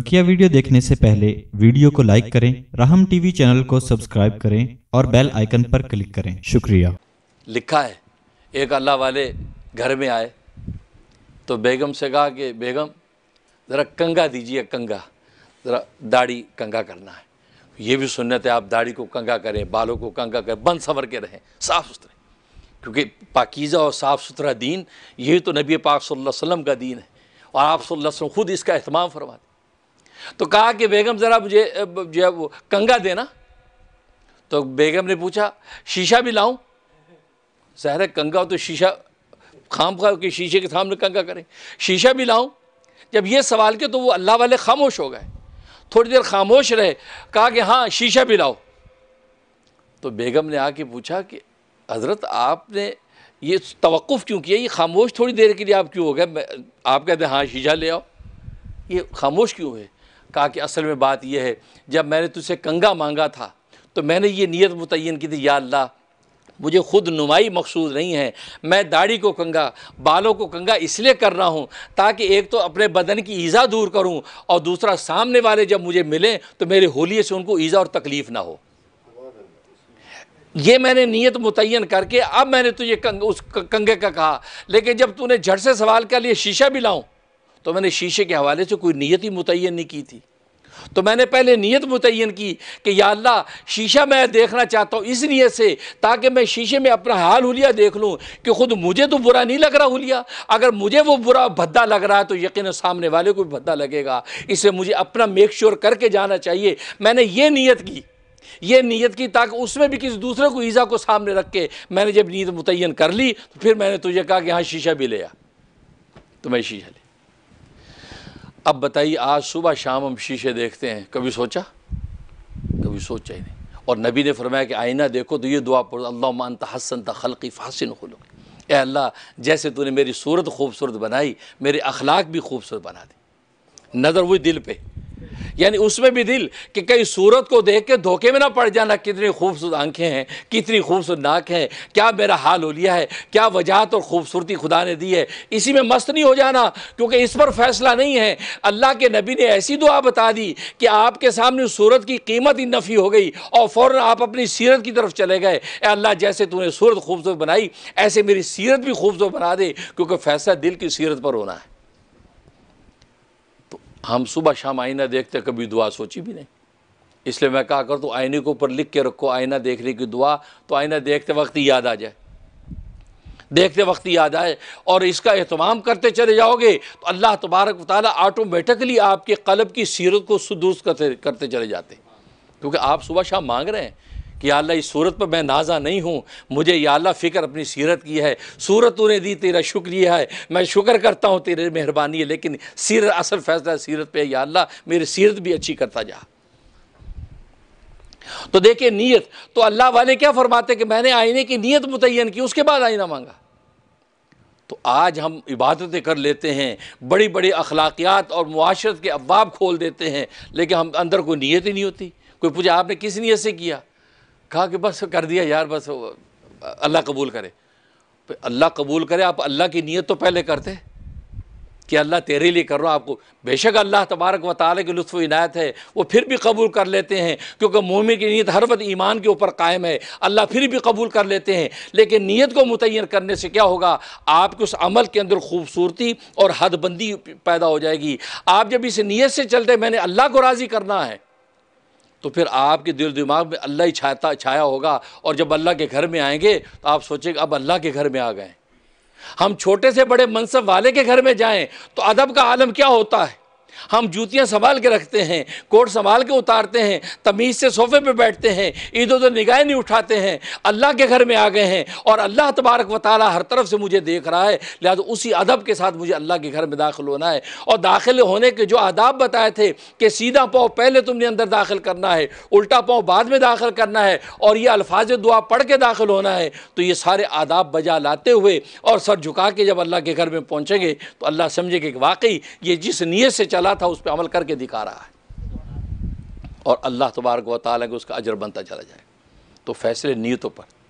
बकिया वीडियो देखने से पहले वीडियो को लाइक करें राहम टीवी चैनल को सब्सक्राइब करें और बेल आइकन पर क्लिक करें शुक्रिया लिखा है एक अल्लाह वाले घर में आए तो बेगम से कहा कि बेगम ज़रा कंगा दीजिए कंगा ज़रा दाढ़ी कंगा करना है ये भी सुन्नत है आप दाढ़ी को कंगा करें बालों को कंगा करें बंद संवर के रहें साफ़ सुथरे क्योंकि पाकिज़ा और साफ़ सुथरा दीन यही तो नबी पाक सल्लल्लाहु अलैहि वसल्लम का दीन है और आप सल्लल्लाहु अलैहि वसल्लम खुद इसका अहतमाम फरमाते तो कहा कि बेगम ज़रा मुझे जो है वो कंगा देना तो बेगम ने पूछा शीशा भी लाऊं जहर कंगा हो तो शीशा खाम खा कि शीशे के सामने कंगा करें शीशा भी लाऊं जब ये सवाल किया तो वो अल्लाह वाले खामोश हो गए थोड़ी देर खामोश रहे कहा कि हाँ शीशा भी लाओ तो बेगम ने आके पूछा कि हज़रत आपने ये तवक़ुफ़ क्यों किया ये खामोश थोड़ी देर के लिए आप क्यों हो गए आप कहते हैं हाँ शीशा ले आओ ये खामोश क्यों है कहा कि असल में बात यह है जब मैंने तुझसे कंगा मांगा था तो मैंने ये नीयत मुतन की थी या मुझे ख़ुद नुमाई मकसूद नहीं है मैं दाढ़ी को कंगा बालों को कंगा इसलिए कर रहा हूँ ताकि एक तो अपने बदन की ईज़ा दूर करूँ और दूसरा सामने वाले जब मुझे मिलें तो मेरे होलिये से उनको ईज़ा और तकलीफ़ ना हो ये मैंने नीयत मुतन करके अब मैंने तुझे कंग, उस कंगे का कहा लेकिन जब तूने झट से सवाल कर लिए शीशा भी लाऊं तो मैंने शीशे के हवाले से कोई नीयत ही मुतन नहीं की थी तो मैंने पहले नीयत मुतन की कि या अल्लाह शीशा मैं देखना चाहता हूँ इस नीयत से ताकि मैं शीशे में अपना हाल हुलिया देख लूँ कि ख़ुद मुझे तो बुरा नहीं लग रहा हुलिया अगर मुझे वो बुरा भद्दा लग रहा है तो यकीन सामने वाले को भी भद्दा लगेगा इसे मुझे अपना मेक श्योर करके जाना चाहिए मैंने ये नीयत की ये नीयत की ताकि उसमें भी किसी दूसरे को ईज़ा को सामने रख के मैंने जब नीयत मुतन कर ली तो फिर मैंने तुझे कहा कि हाँ शीशा भी ले तो मैं शीशा ले अब बताइए आज सुबह शाम हम शीशे देखते हैं कभी सोचा कभी सोचा ही नहीं और नबी ने फरमाया कि आईना देखो तो ये दुआ पढ़ो अल्लाह मानता हसन खलकी फासिन खुलो ए अल्लाह जैसे तूने मेरी सूरत खूबसूरत बनाई मेरे अखलाक भी खूबसूरत बना दी नज़र हुई दिल पे यानी उसमें भी दिल कि कई सूरत को देख के धोखे में ना पड़ जाना कितनी खूबसूरत आंखें हैं कितनी खूबसूरत नाक है क्या मेरा हाल हो लिया है क्या वजहत और खूबसूरती खुदा ने दी है इसी में मस्त नहीं हो जाना क्योंकि इस पर फैसला नहीं है अल्लाह के नबी ने ऐसी दुआ बता दी कि आपके सामने सूरत की कीमत ही नफ़ी हो गई और फ़ौर आप अपनी सीरत की तरफ चले गए अल्लाह जैसे तूने सूरत खूबसूरत बनाई ऐसे मेरी सीरत भी खूबसूरत बना दे क्योंकि फैसला दिल की सीरत पर होना है हम सुबह शाम आईना देखते कभी दुआ सोची भी नहीं इसलिए मैं कहा कर तो आईने के ऊपर लिख के रखो आईना देखने की दुआ तो आईना देखते वक्त ही याद आ जाए देखते वक्त ही याद आए और इसका अहतमाम करते चले जाओगे तो अल्लाह तबारक वाली ऑटोमेटिकली आपके कलब की सीरत को सुदुरुस्त करते करते चले जाते क्योंकि आप सुबह शाम मांग रहे हैं कि अल्लाह इस सूरत पर मैं नाजा नहीं हूँ मुझे यह अल्लाह फ़िक्र अपनी सीरत की है सूरत उन्हें दी तेरा शुक्र यह है मैं शुक्र करता हूँ तेरी मेहरबानी है लेकिन सीरत असल फैसला सीरत पर या अल्लाह मेरी सीरत भी अच्छी करता जा तो देखिए नीयत तो अल्लाह वाले क्या फरमाते कि मैंने आईने की नीयत मुतन की उसके बाद आईना मांगा तो आज हम इबादतें कर लेते हैं बड़ी बड़ी अखलाकियात और मुआशरत के अबाब खोल देते हैं लेकिन हम अंदर कोई नीयत ही नहीं होती कोई पूछा आपने किस नीयत से किया कहा कि बस कर दिया यार बस अल्लाह कबूल करे अल्लाह कबूल करे आप अल्लाह की नीयत तो पहले करते कि अल्लाह तेरे लिए कर रहा हूँ आपको बेशक अल्लाह तबारक व ताली की लुफ्फ इनायत है वो फिर भी कबूल कर लेते हैं क्योंकि मोमी की नीयत हर वक्त ईमान के ऊपर कायम है अल्लाह फिर भी कबूल कर लेते हैं लेकिन नीयत को मुतन करने से क्या होगा आपके उस अमल के अंदर खूबसूरती और हदबंदी पैदा हो जाएगी आप जब इस नीयत से चलते मैंने अल्लाह को राज़ी करना है तो फिर आपके दिल दिमाग में अल्लाह ही छाता छाया होगा और जब अल्लाह के घर में आएंगे तो आप सोचेंगे अब अल्लाह के घर में आ गए हम छोटे से बड़े मनसब वाले के घर में जाएं तो अदब का आलम क्या होता है हम जूतियाँ संभाल के रखते हैं कोट संभाल के उतारते हैं तमीज़ से सोफे पर बैठते हैं इधर उधर निगाहें नहीं उठाते हैं अल्लाह के घर में आ गए हैं और अल्लाह तबारक व ताली हर तरफ से मुझे देख रहा है लिहाजा उसी अदब के साथ मुझे अल्लाह के घर में दाखिल होना है और दाखिल होने के जो आदाब बताए थे कि सीधा पाँव पहले तुमने अंदर दाखिल करना है उल्टा पाँव बाद में दाखिल करना है और ये अल्फाज दुआ पढ़ के दाखिल होना है तो ये सारे आदाब बजा लाते हुए और सर झुका के जब अल्लाह के घर में पहुँचेंगे तो अल्लाह समझेगे कि वाकई ये जिस नीयत से चला कहा था उस पर अमल करके दिखा रहा है और अल्लाह तबारक वाली उसका अजर बनता चला जाए तो फैसले नीयतों पर